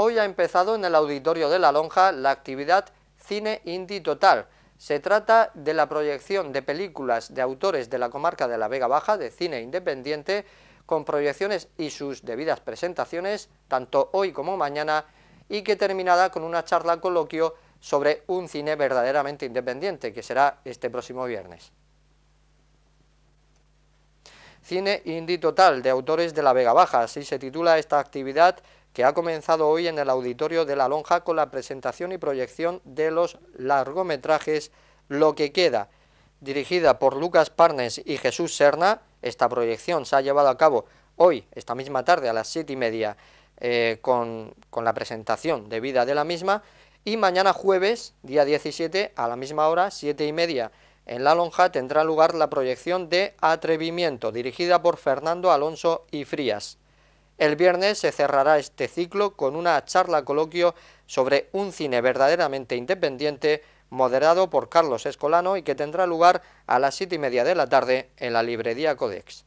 Hoy ha empezado en el auditorio de La Lonja la actividad Cine Indie Total. Se trata de la proyección de películas de autores de la comarca de la Vega Baja de cine independiente con proyecciones y sus debidas presentaciones, tanto hoy como mañana, y que terminará con una charla coloquio sobre un cine verdaderamente independiente, que será este próximo viernes. Cine Indie Total de autores de la Vega Baja, así se titula esta actividad que ha comenzado hoy en el auditorio de La Lonja con la presentación y proyección de los largometrajes Lo que queda. Dirigida por Lucas Parnes y Jesús Serna, esta proyección se ha llevado a cabo hoy, esta misma tarde, a las siete y media, eh, con, con la presentación de vida de la misma, y mañana jueves, día 17, a la misma hora, siete y media, en la lonja tendrá lugar la proyección de Atrevimiento, dirigida por Fernando Alonso y Frías. El viernes se cerrará este ciclo con una charla coloquio sobre un cine verdaderamente independiente, moderado por Carlos Escolano y que tendrá lugar a las siete y media de la tarde en la librería Codex.